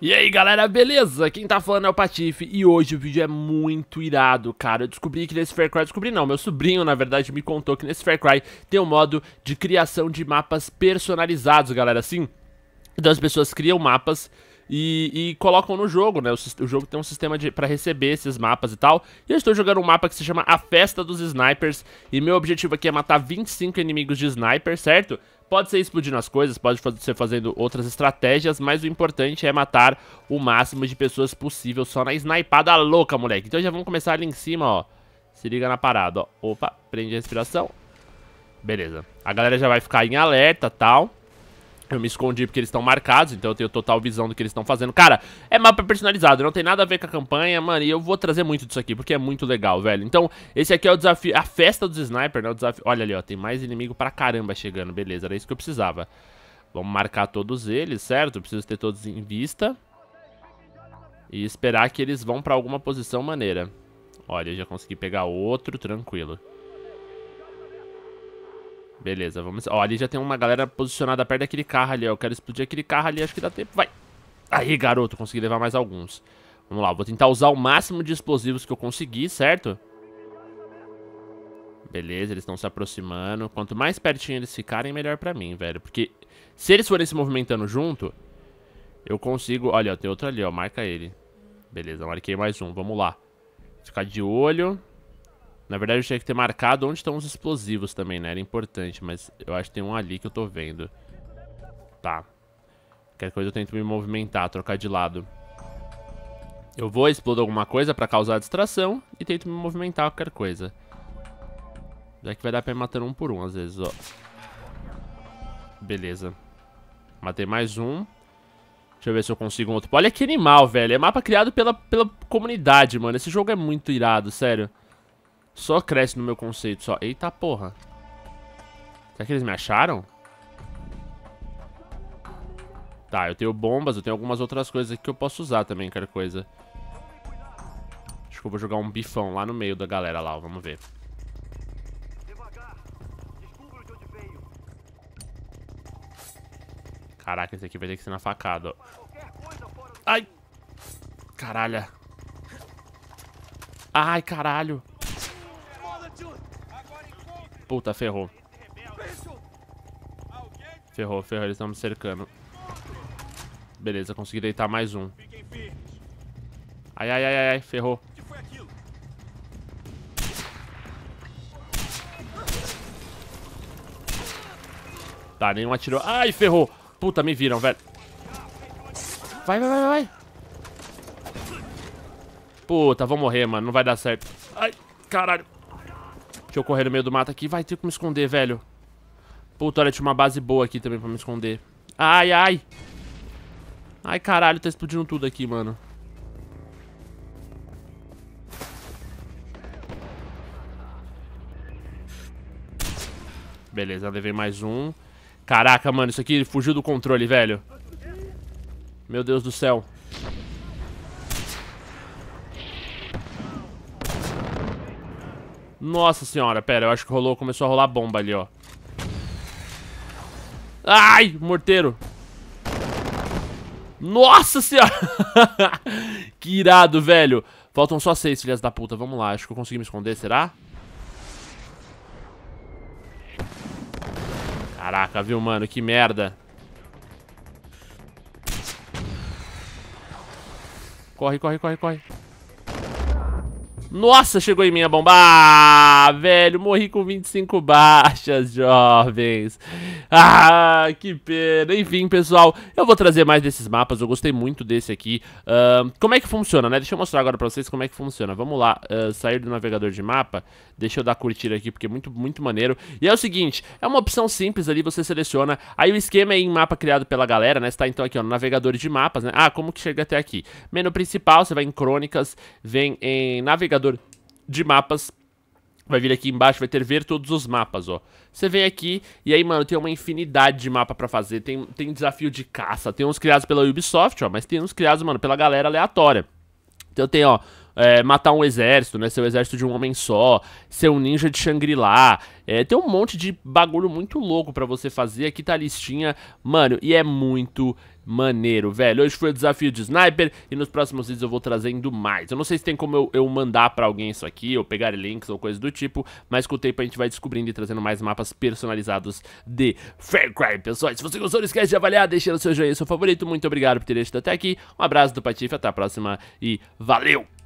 E aí galera, beleza? Quem tá falando é o Patife e hoje o vídeo é muito irado, cara. Eu descobri que nesse Far Cry, descobri não, meu sobrinho na verdade me contou que nesse Far Cry tem um modo de criação de mapas personalizados, galera, assim. Então as pessoas criam mapas e, e, colocam no jogo, né? O, o jogo tem um sistema para receber esses mapas e tal. E eu estou jogando um mapa que se chama A Festa dos Snipers. E meu objetivo aqui é matar 25 inimigos de sniper, certo? Pode ser explodindo as coisas, pode ser fazendo outras estratégias, mas o importante é matar o máximo de pessoas possível só na snipada louca, moleque. Então já vamos começar ali em cima, ó. Se liga na parada, ó. Opa, prende a respiração. Beleza. A galera já vai ficar em alerta, tal. Eu me escondi porque eles estão marcados, então eu tenho total visão do que eles estão fazendo. Cara, é mapa personalizado, não tem nada a ver com a campanha, mano, e eu vou trazer muito disso aqui, porque é muito legal, velho. Então, esse aqui é o desafio, a festa dos sniper, né, o desafio... Olha ali, ó, tem mais inimigo pra caramba chegando, beleza, era isso que eu precisava. Vamos marcar todos eles, certo? Preciso ter todos em vista. E esperar que eles vão pra alguma posição maneira. Olha, já consegui pegar outro, tranquilo beleza, vamos... Ó, ali já tem uma galera posicionada perto daquele carro ali, ó. Eu quero explodir aquele carro ali, acho que dá tempo. Vai! Aí, garoto, consegui levar mais alguns. Vamos lá, vou tentar usar o máximo de explosivos que eu conseguir, certo? Beleza, eles estão se aproximando. Quanto mais pertinho eles ficarem, melhor pra mim, velho. Porque se eles forem se movimentando junto, eu consigo... Olha, ó, tem outro ali, ó. Marca ele. Beleza, marquei mais um. Vamos lá. Ficar de olho. Na verdade, eu tinha que ter marcado onde estão os explosivos também, né? Era importante, mas eu acho que tem um ali que eu tô vendo. Tá. Qualquer coisa eu tento me movimentar, trocar de lado. Eu vou, explodo alguma coisa pra causar distração e tento me movimentar qualquer coisa. Já que vai dar pra ir matando um por um, às vezes, ó. Beleza. Matei mais um. Deixa eu ver se eu consigo um outro. Olha que animal, velho. É mapa criado pela, pela comunidade, mano. Esse jogo é muito irado, sério. Só cresce no meu conceito, só. Eita porra. Será que eles me acharam? Tá, eu tenho bombas, eu tenho algumas outras coisas aqui que eu posso usar também, qualquer coisa. Acho que eu vou jogar um bifão lá no meio da galera lá, vamos ver. Caraca, esse aqui vai ter que ser na facada, ó. Ai! Caralho. Ai, caralho. Puta, ferrou. Ferrou, ferrou. Eles estão me cercando. Beleza, consegui deitar mais um. Ai, ai, ai, ai, ai, ferrou. Tá, nenhum atirou. Ai, ferrou. Puta, me viram, velho. Vai, vai, vai, vai. Puta, vou morrer, mano. Não vai dar certo. Ai, caralho eu correr no meio do mato aqui. Vai ter que me esconder, velho. Puta, olha, tinha uma base boa aqui também pra me esconder. Ai, ai. Ai, caralho, tá explodindo tudo aqui, mano. Beleza, levei mais um. Caraca, mano, isso aqui fugiu do controle, velho. Meu Deus do céu. Nossa senhora, pera, eu acho que rolou, começou a rolar bomba ali, ó. Ai, morteiro. Nossa senhora! que irado, velho. Faltam só seis, filhas da puta. Vamos lá, acho que eu consegui me esconder, será? Caraca, viu, mano? Que merda. Corre, corre, corre, corre. Nossa, chegou em mim a bomba. Ah, velho, morri com 25 baixas, jovens. Ah, que pena. Enfim, pessoal, eu vou trazer mais desses mapas. Eu gostei muito desse aqui. Uh, como é que funciona, né? Deixa eu mostrar agora pra vocês como é que funciona. Vamos lá, uh, sair do navegador de mapa. Deixa eu dar curtir aqui, porque é muito, muito maneiro. E é o seguinte, é uma opção simples ali, você seleciona. Aí o esquema é em mapa criado pela galera, né? Você tá então aqui, ó, no navegador de mapas, né? Ah, como que chega até aqui? Menu principal, você vai em crônicas, vem em navegador navegador de mapas. Vai vir aqui embaixo, vai ter ver todos os mapas, ó. Você vem aqui e aí, mano, tem uma infinidade de mapa pra fazer. Tem, tem desafio de caça, tem uns criados pela Ubisoft, ó, mas tem uns criados, mano, pela galera aleatória. Então tem, ó, é, matar um exército, né? Ser o exército de um homem só, ser um ninja de Shangri-La. É, tem um monte de bagulho muito louco para você fazer. Aqui tá a listinha, mano, e é muito maneiro, velho. Hoje foi o desafio de sniper e nos próximos vídeos eu vou trazendo mais. Eu não sei se tem como eu, eu mandar pra alguém isso aqui, ou pegar links ou coisa do tipo, mas com o tempo a gente vai descobrindo e trazendo mais mapas personalizados de Fair Cry, pessoal. Se você gostou, não esquece de avaliar, deixando seu joinha, seu favorito. Muito obrigado por ter assistido até aqui. Um abraço do Patife, até a próxima e valeu!